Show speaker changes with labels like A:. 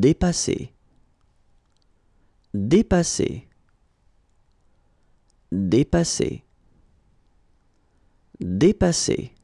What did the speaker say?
A: dépasser, dépasser, dépasser, dépasser.